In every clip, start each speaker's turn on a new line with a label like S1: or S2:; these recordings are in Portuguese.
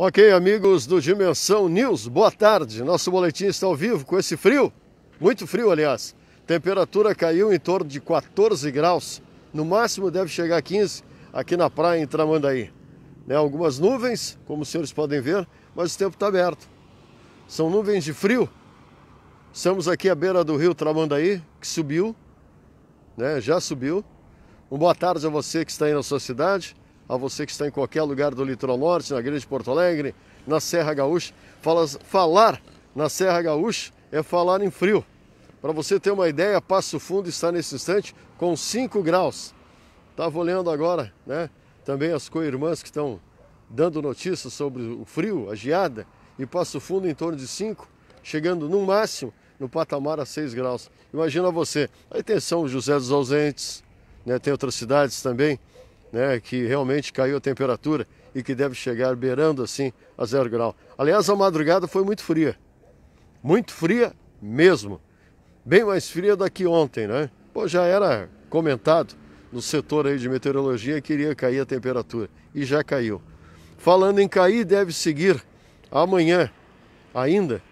S1: Ok, amigos do Dimensão News, boa tarde. Nosso boletim está ao vivo com esse frio, muito frio, aliás. Temperatura caiu em torno de 14 graus, no máximo deve chegar a 15 aqui na praia em Tramandaí. Né, algumas nuvens, como os senhores podem ver, mas o tempo está aberto. São nuvens de frio. Estamos aqui à beira do rio Tramandaí, que subiu, né, já subiu. Uma boa tarde a você que está aí na sua cidade a você que está em qualquer lugar do litoral norte, na Grande Porto Alegre, na Serra Gaúcha. falar na Serra Gaúcha é falar em frio. Para você ter uma ideia, Passo Fundo está nesse instante com 5 graus. Estava olhando agora, né? Também as co-irmãs que estão dando notícias sobre o frio, a geada, e Passo Fundo em torno de 5, chegando no máximo no patamar a 6 graus. Imagina você. Aí tem São José dos Ausentes, né? tem outras cidades também né, que realmente caiu a temperatura e que deve chegar beirando assim a zero grau. Aliás, a madrugada foi muito fria, muito fria mesmo, bem mais fria da que ontem, né? Pô, já era comentado no setor aí de meteorologia que iria cair a temperatura e já caiu. Falando em cair, deve seguir amanhã ainda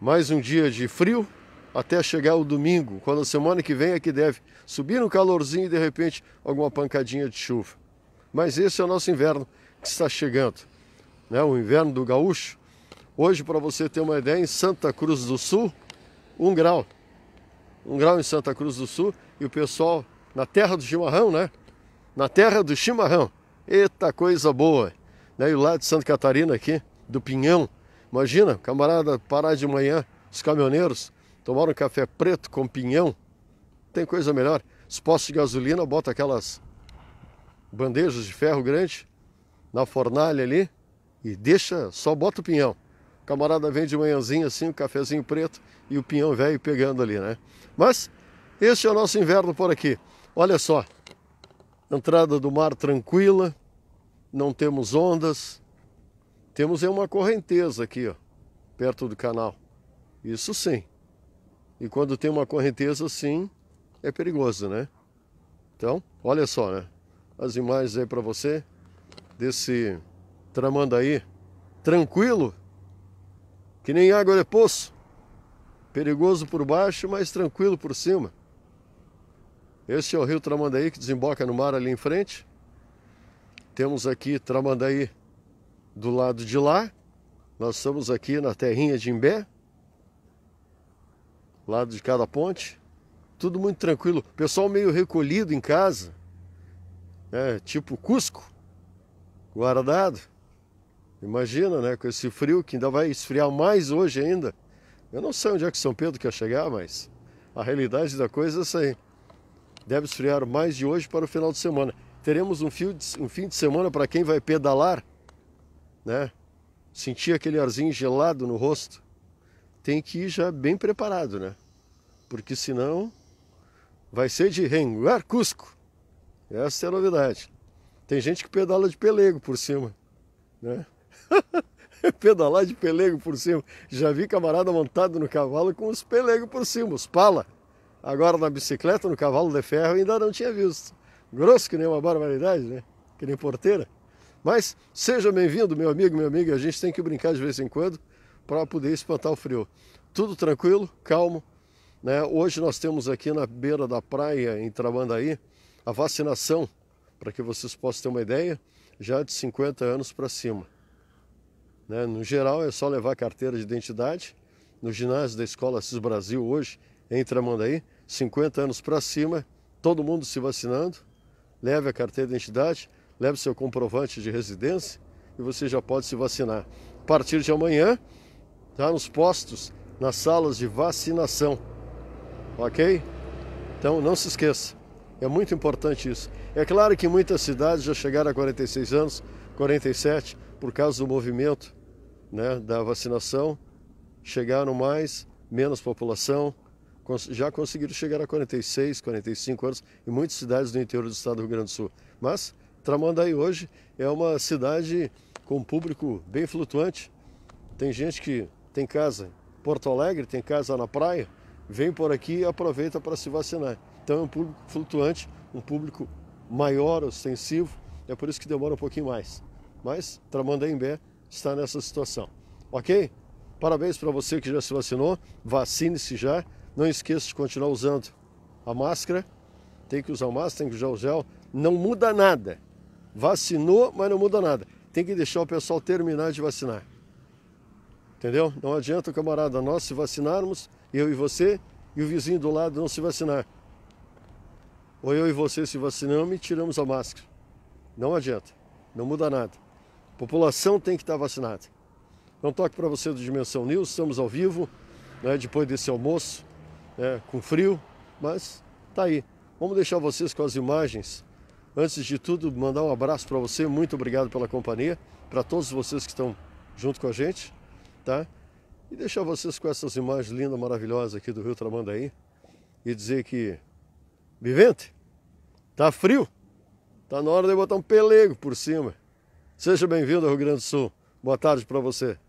S1: mais um dia de frio, até chegar o domingo, quando a semana que vem é que deve subir um calorzinho e de repente alguma pancadinha de chuva. Mas esse é o nosso inverno que está chegando, né? o inverno do gaúcho. Hoje, para você ter uma ideia, em Santa Cruz do Sul, um grau. Um grau em Santa Cruz do Sul e o pessoal na terra do chimarrão, né? Na terra do chimarrão. Eita coisa boa! Né? E lá de Santa Catarina aqui, do Pinhão, imagina, camarada parar de manhã, os caminhoneiros, tomar um café preto com pinhão, tem coisa melhor. Os postos de gasolina, bota aquelas bandejas de ferro grande na fornalha ali e deixa, só bota o pinhão. O camarada vem de manhãzinho assim, o um cafezinho preto e o pinhão velho pegando ali, né? Mas esse é o nosso inverno por aqui. Olha só, entrada do mar tranquila, não temos ondas, temos uma correnteza aqui, ó, perto do canal. Isso sim. E quando tem uma correnteza assim, é perigoso, né? Então, olha só, né? As imagens aí para você desse Tramandaí tranquilo, que nem água de poço. Perigoso por baixo, mas tranquilo por cima. Esse é o rio Tramandaí que desemboca no mar ali em frente. Temos aqui Tramandaí do lado de lá. Nós estamos aqui na terrinha de Imbé lado de cada ponte. Tudo muito tranquilo. Pessoal meio recolhido em casa. É, tipo Cusco, guardado. Imagina, né? Com esse frio que ainda vai esfriar mais hoje ainda. Eu não sei onde é que São Pedro quer chegar, mas a realidade da coisa é essa aí. Deve esfriar mais de hoje para o final de semana. Teremos um, fio de, um fim de semana para quem vai pedalar, né? Sentir aquele arzinho gelado no rosto tem que ir já bem preparado, né? Porque senão vai ser de renguar Cusco. Essa é a novidade. Tem gente que pedala de pelego por cima, né? Pedalar de pelego por cima. Já vi camarada montado no cavalo com os pelegos por cima, os pala. Agora na bicicleta, no cavalo de ferro, ainda não tinha visto. Grosso que nem uma barbaridade, né? Que nem porteira. Mas seja bem-vindo, meu amigo, minha amiga. A gente tem que brincar de vez em quando para poder espantar o frio. Tudo tranquilo, calmo. Né? Hoje nós temos aqui na beira da praia, em Tramandaí, a vacinação, para que vocês possam ter uma ideia, já de 50 anos para cima. Né? No geral, é só levar carteira de identidade. No ginásio da Escola Assis Brasil, hoje, em Tramandaí, 50 anos para cima, todo mundo se vacinando. Leve a carteira de identidade, leve seu comprovante de residência e você já pode se vacinar. A partir de amanhã, tá? nos postos, nas salas de vacinação. Ok? Então não se esqueça, é muito importante isso. É claro que muitas cidades já chegaram a 46 anos, 47, por causa do movimento né, da vacinação, chegaram mais, menos população, já conseguiram chegar a 46, 45 anos em muitas cidades do interior do estado do Rio Grande do Sul. Mas Tramandaí hoje é uma cidade com um público bem flutuante. Tem gente que tem casa em Porto Alegre, tem casa na praia, vem por aqui e aproveita para se vacinar. Então é um público flutuante, um público maior, ostensivo, é por isso que demora um pouquinho mais. Mas em Bé está nessa situação. Ok? Parabéns para você que já se vacinou, vacine-se já. Não esqueça de continuar usando a máscara. Tem que usar máscara, tem que usar o gel. Não muda nada. Vacinou, mas não muda nada. Tem que deixar o pessoal terminar de vacinar. Entendeu? Não adianta, camarada, nós se vacinarmos, eu e você, e o vizinho do lado não se vacinar. Ou eu e você se vacinamos e tiramos a máscara. Não adianta. Não muda nada. A população tem que estar vacinada. Então toque para você do Dimensão News, estamos ao vivo, né, depois desse almoço, né, com frio, mas tá aí. Vamos deixar vocês com as imagens. Antes de tudo, mandar um abraço para você, muito obrigado pela companhia, para todos vocês que estão junto com a gente tá? E deixar vocês com essas imagens lindas, maravilhosas aqui do Rio Tramandaí e dizer que, vivente, tá frio, tá na hora de botar um pelego por cima. Seja bem-vindo ao Rio Grande do Sul. Boa tarde para você.